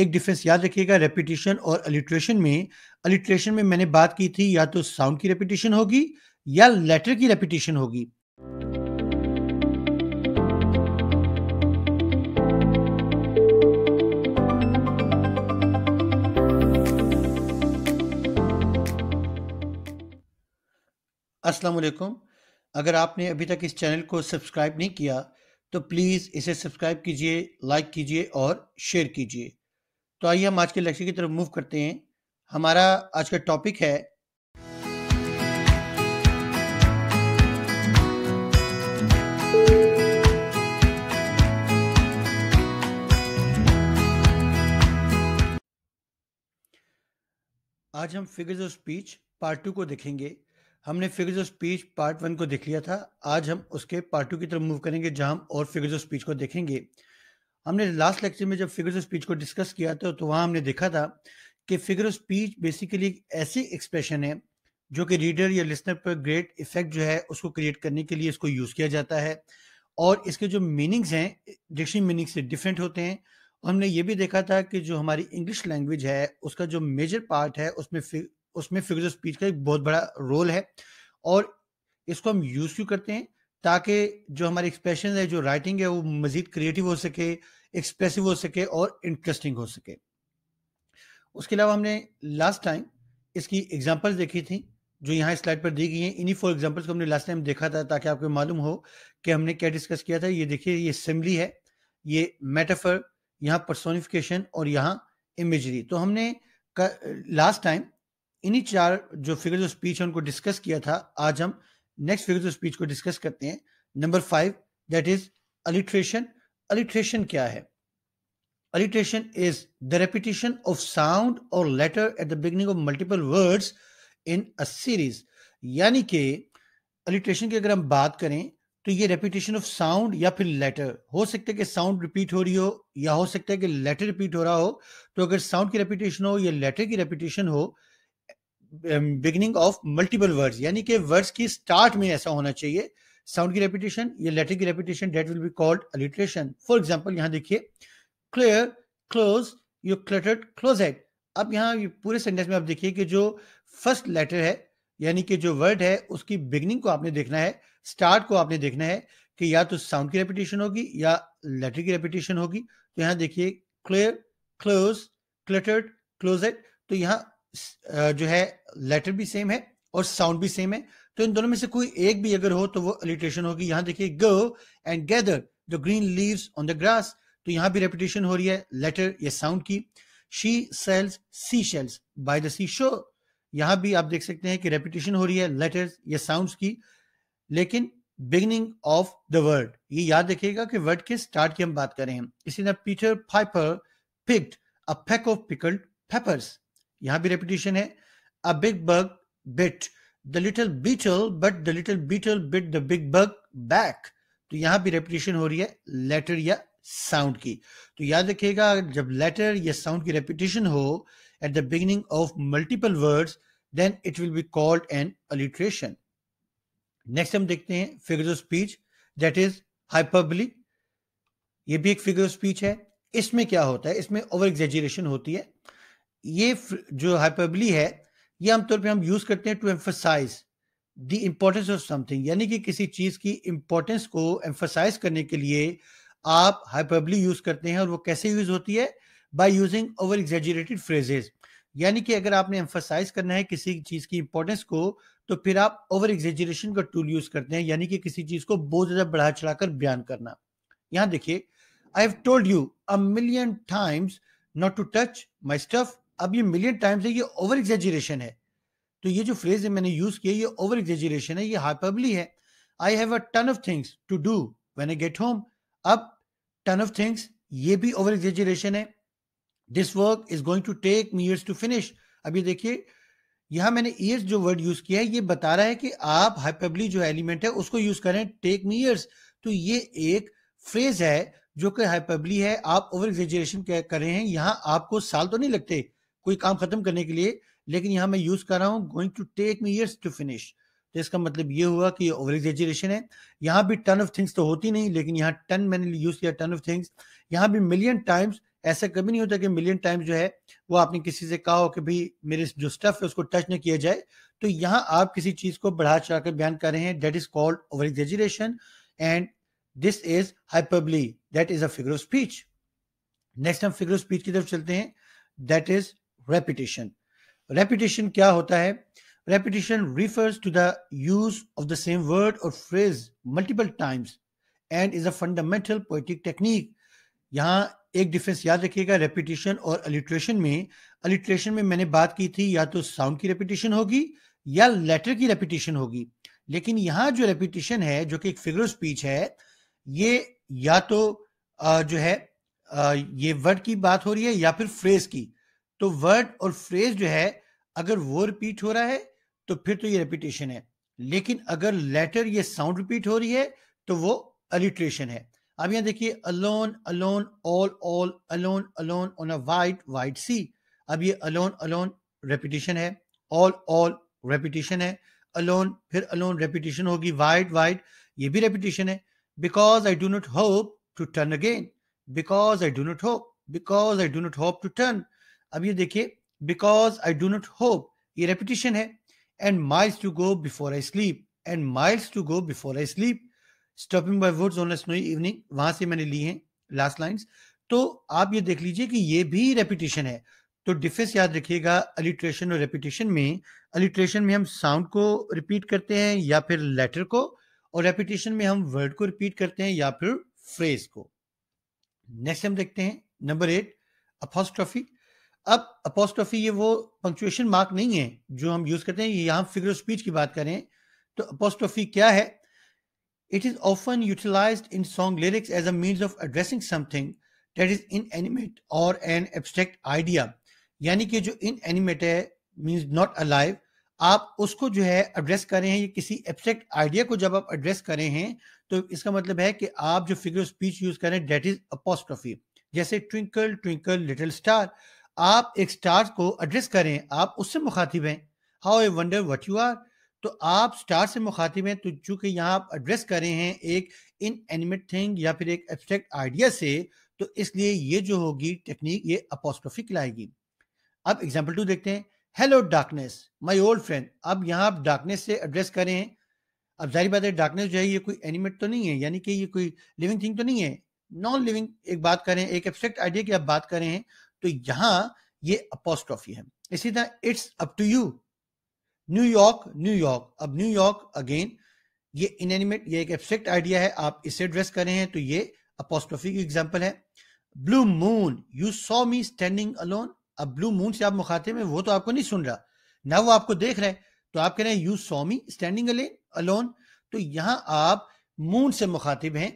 एक डिफरेंस याद रखिएगा रेपिटेशन और अलिट्रेशन में अलिट्रेशन में मैंने बात की थी या तो साउंड की रेपिटेशन होगी या लेटर की रेपिटेशन होगी अस्सलाम वालेकुम अगर आपने अभी तक इस चैनल को सब्सक्राइब नहीं किया तो प्लीज़ इसे सब्सक्राइब कीजिए लाइक कीजिए और शेयर कीजिए तो आइए हम आज के लेक्चर की तरफ मूव करते हैं हमारा आज का टॉपिक है आज हम figures of speech part two को देखेंगे हमने figures of speech part one को देख लिया था आज हम उसके पार्ट टू की तरफ मूव करेंगे जहां हम और फिगर्स ऑफ स्पीच को देखेंगे हमने लास्ट लेक्चर में जब फिगर्स ऑफ स्पीच को डिस्कस किया था तो वहाँ हमने देखा था कि फिगर ऑफ स्पीच बेसिकली एक ऐसी एक्सप्रेशन है जो कि रीडर या लिसनर पर ग्रेट इफेक्ट जो है उसको क्रिएट करने के लिए इसको यूज़ किया जाता है और इसके जो मीनिंग्स हैं डिक्शनरी मीनिंग से डिफरेंट होते हैं हमने ये भी देखा था कि जो हमारी इंग्लिश लैंग्वेज है उसका जो मेजर पार्ट है उसमें उसमें फिगर ऑफ स्पीच का एक बहुत बड़ा रोल है और इसको हम यूज़ क्यों करते हैं ताकि जो हमारी एक्सप्रेशन है जो राइटिंग है वो मज़ीद क्रिएटिव हो सके एक्सप्रेसिव हो सके और इंटरेस्टिंग हो सके उसके अलावा हमने लास्ट टाइम इसकी एग्जाम्पल्स देखी थी जो यहाँ स्लाइड पर दी गई हैं इन्हीं फॉर एग्जाम्पल्स को हमने लास्ट टाइम देखा था ताकि आपको मालूम हो कि हमने क्या डिस्कस किया था ये देखिए ये असेंबली है ये मेटाफर यहाँ पर्सोनिफिकेशन और यहाँ इमेजरी तो हमने लास्ट टाइम इन्हीं चार जो फिगर्स ऑफ स्पीच है उनको डिस्कस किया था आज हम नेक्स्ट फिगर ऑफ स्पीच को डिस्कस करते हैं number five that is alliteration alliteration क्या है alliteration is the repetition of sound और letter at the beginning of multiple words in a series यानी कि अलिट्रेशन की अगर हम बात करें तो ये रेपिटेशन ऑफ साउंड या फिर लेटर हो सकता है कि साउंड रिपीट हो रही हो या हो सकता है कि लेटर रिपीट हो रहा हो तो अगर साउंड की रेपिटेशन हो या लेटर की रेपिटेशन हो बिगनिंग ऑफ मल्टीपल वर्ड्स यानी कि वर्ड्स की स्टार्ट में ऐसा होना चाहिए साउंड की रेपिटेशन या लेटर की repetition that will be called alliteration for example यहाँ देखिए clear close you cluttered closet अब यहाँ पूरे सेंटेंस में आप देखिए कि जो फर्स्ट लेटर है यानी कि जो वर्ड है उसकी बिगनिंग को आपने देखना है स्टार्ट को आपने देखना है कि या तो साउंड की रेपिटेशन होगी या लेटर की रेपिटेशन होगी तो यहाँ देखिए क्लियर क्लोज क्लटर्ड क्लोजेट तो यहाँ जो है लेटर भी सेम है और साउंड भी सेम है तो इन दोनों में से कोई एक भी अगर हो तो वो अलिट्रेशन होगी यहां देखिए go and gather the green leaves on the grass तो यहां भी रेपिटेशन हो रही है लेटर या साउंड की she sells sea shells by the seashore यहां भी आप देख सकते हैं कि रेपिटेशन हो रही है लेटर या साउंड की लेकिन बिगनिंग ऑफ द वर्ड ये याद रखिएगा कि वर्ड के स्टार्ट की हम बात कर रहे हैं इसी तरह Peter Piper picked a peck of pickled peppers यहां भी रेपिटेशन है a big bug bit the little beetle but the little beetle bit the big bug back तो यहां भी रेपिटेशन हो रही है लेटर या साउंड की तो याद रखिएगा जब लेटर या साउंड की रेपिटेशन हो at the beginning of multiple words then it will be called an alliteration next हम देखते हैं figure of speech that is hyperbole ये भी एक फिगर ऑफ स्पीच है इसमें क्या होता है इसमें ओवर एग्जेजरेशन होती है ये जो हाइपरबली है ये आमतौर पे हम यूज करते हैं to emphasize the importance of something यानी कि किसी चीज की इम्पोर्टेंस को एम्फोसाइज करने के लिए आप हाइपरबली यूज करते हैं और वो कैसे यूज होती है by using over exaggerated phrases यानी कि अगर आपने एम्फोसाइज करना है किसी चीज की इंपॉर्टेंस को तो फिर आप ओवर एग्जेजरेशन का टूल यूज करते हैं यानी कि किसी चीज को बहुत ज्यादा बढ़ा चढ़ाकर बयान करना यहां देखिए I have told you a million times not to touch my stuff अब ये मिलियन टाइम्स है ये ओवर एग्जेजरेशन है तो ये जो फ्रेज है मैंने यूज किया ये ओवर एग्जेजरेशन है ये हाइपरबली है I have a ton of things to do when I get home अब टन ऑफ थिंग्स ये भी ओवर एग्जेजरेशन है this work is going to take me years to finish अब ये देखिए यहां मैंने ईयर्स जो वर्ड यूज किया है ये बता रहा है कि आप हाइपरबली जो एलिमेंट है उसको यूज करें टेक मी ईयर्स तो ये एक फ्रेज है जो कि हाइपरबली है आप ओवर एग्जेजरेशन कर रहे हैं यहां आपको साल तो नहीं लगते कोई काम खत्म करने के लिए लेकिन यहाँ मैं यूज कर रहा हूँ going to take me years to finish तो इसका मतलब ये हुआ कि ओवर एग्जेजरेशन है यहाँ भी टन ऑफ थिंग्स तो होती नहीं लेकिन यहाँ टन मैंने यूज किया टन ऑफ थिंग्स यहाँ भी मिलियन टाइम्स ऐसा कभी नहीं होता कि मिलियन टाइम्स जो है वो आपने किसी से कहा हो कि भाई मेरे जो स्टफ है उसको टच नहीं किया जाए तो यहाँ आप किसी चीज को बढ़ा चढ़ाकर बयान कर रहे हैं that is called over exaggeration and this is hyperbole that is a figure of speech next हम फिगर ऑफ स्पीच की तरफ चलते हैं दैट इज रेपिटेशन रेपिटेशन क्या होता है repetition refers to the use of the same word और phrase multiple times and is a fundamental poetic technique यहाँ एक डिफरेंस याद रखिएगा रेपिटेशन और अलिट्रेशन में अलिट्रेशन में मैंने बात की थी या तो साउंड की रेपिटेशन होगी या लेटर की रेपिटेशन होगी लेकिन यहाँ जो रेपिटेशन है जो कि एक फिगर स्पीच है ये या तो जो है ये वर्ड की बात हो रही है या फिर फ्रेज की तो वर्ड और फ्रेज जो है अगर वो रिपीट हो रहा है तो फिर तो ये रिपीटेशन है लेकिन अगर लेटर ये साउंड रिपीट हो रही है तो वो अलिट्रेशन है अब यहां देखिए alone alone all all alone alone on a wide wide sea अब ये अलोन अलोन रेपिटेशन है ऑल ऑल रेपिटेशन है अलोन फिर अलोन रेपिटेशन होगी वाइट वाइट ये भी रेपिटेशन है because I do not hope to turn again because I do not hope because I do not hope to turn अब ये देखिए because I do not hope ये repetition है and miles to go before I sleep and miles to go before I sleep stopping by words on snow evening वहां से मैंने ली है last line तो आप ये देख लीजिए कि ये भी रेपिटेशन है तो डिफेंस याद रखिएगा अलिट्रेशन और रेपिटेशन में अलिट्रेशन में हम साउंड को रिपीट करते हैं या फिर लेटर को और रेपिटेशन में हम वर्ड को रिपीट करते हैं या फिर फ्रेज को नेक्स्ट हम देखते हैं नंबर एट अपॉस्ट्रॉफी अब अपोस्ट्रॉफी ये वो पंक्चुएशन मार्क नहीं है जो हम यूज करते हैं यहां फिगर ऑफ स्पीच की बात करें तो अपोस्ट्रॉफी क्या है it is often utilize in song lyrics as a mean of addressing something that is inanimate और एन एब्स्ट्रैक्ट आइडिया यानी कि जो इन एनिमेट है मीन्स नॉट अलाइव आप उसको जो है एड्रेस कर रहे हैं ये किसी एब्स्ट्रैक्ट आइडिया को जब आप एड्रेस कर रहे हैं तो इसका मतलब है कि आप जो फिगर ऑफ स्पीच यूज करें डेट इज अपोस्ट्रॉफी जैसे ट्विंकल ट्विंकल लिटिल स्टार आप एक स्टार्स को एड्रेस करें आप उससे मुखातिब हैं how I wonder what you are तो आप स्टार से मुखातिब हैं तो चूंकि यहाँ आप एड्रेस कर रहे हैं एक इन एनिमेट थिंग या फिर एक एब्स्ट्रैक्ट आइडिया से तो इसलिए ये जो होगी टेक्निक ये अपोस्ट्रॉफी लाएगी अब एग्जाम्पल टू देखते हैं hello darkness my old friend अब यहाँ आप डार्कनेस से एड्रेस करें अब जाहिर बात है डार्कनेस जो है ये कोई एनिमेट तो नहीं है यानी कि ये कोई लिविंग थिंग तो नहीं है नॉन लिविंग एक बात करें एक एब्स्ट्रैक्ट आइडिया की आप बात करें तो यहां ये अपोस्ट्रॉफी है इसी तरह it's up to you New York New York अब न्यूयॉर्क अगेन ये इनएनिमेट ये एक एब्सेक्ट आइडिया है आप इसे ड्रेस करें हैं तो ये अपोस्ट्रॉफी की एग्जांपल है blue moon you saw me standing alone अब ब्लू मून से आप मुखातिब हैं वो तो आपको नहीं सुन रहा ना वो आपको देख रहे हैं तो आप कह रहे हैं you saw me standing alone तो यहां आप मून से मुखातिब हैं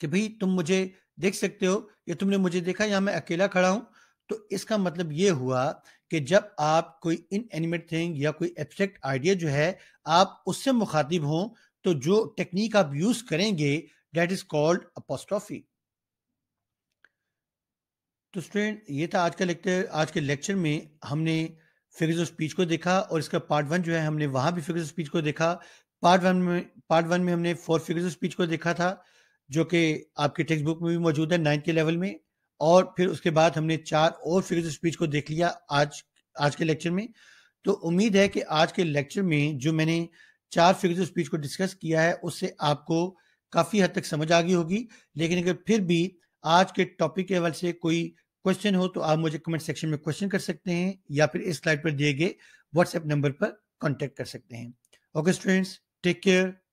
कि भाई तुम मुझे देख सकते हो ये तुमने मुझे देखा यहां मैं अकेला खड़ा हूं तो इसका मतलब ये हुआ कि जब आप कोई इन एनिमेट थिंग या कोई एब्स्ट्रैक्ट आइडिया जो है आप उससे मुखातिब हो तो जो टेक्निक आप यूज करेंगे डेट इज कॉल्ड अपोस्ट्रॉफी तो स्टूडेंट ये था आज का लेक्चर आज के लेक्चर में हमने फिगर्स ऑफ स्पीच को देखा और इसका पार्ट वन जो है हमने वहां भी फिगर्स ऑफ स्पीच को देखा पार्ट वन में पार्ट वन में हमने फोर फिगर्स ऑफ स्पीच को देखा था जो कि आपके टेक्स्ट बुक में भी मौजूद है नाइन्थ के लेवल में और फिर उसके बाद हमने चार और फिगर्स ऑफ स्पीच को देख लिया आज आज के लेक्चर में तो उम्मीद है कि आज के लेक्चर में जो मैंने चार फिगर्स ऑफ स्पीच को डिस्कस किया है उससे आपको काफ़ी हद तक समझ आ गई होगी लेकिन अगर फिर भी आज के टॉपिक के हवाले से कोई क्वेश्चन हो तो आप मुझे कमेंट सेक्शन में क्वेश्चन कर सकते हैं या फिर इस स्लाइड पर दिए गए व्हाट्सएप नंबर पर कॉन्टेक्ट कर सकते हैं ओके स्टूडेंट्स टेक केयर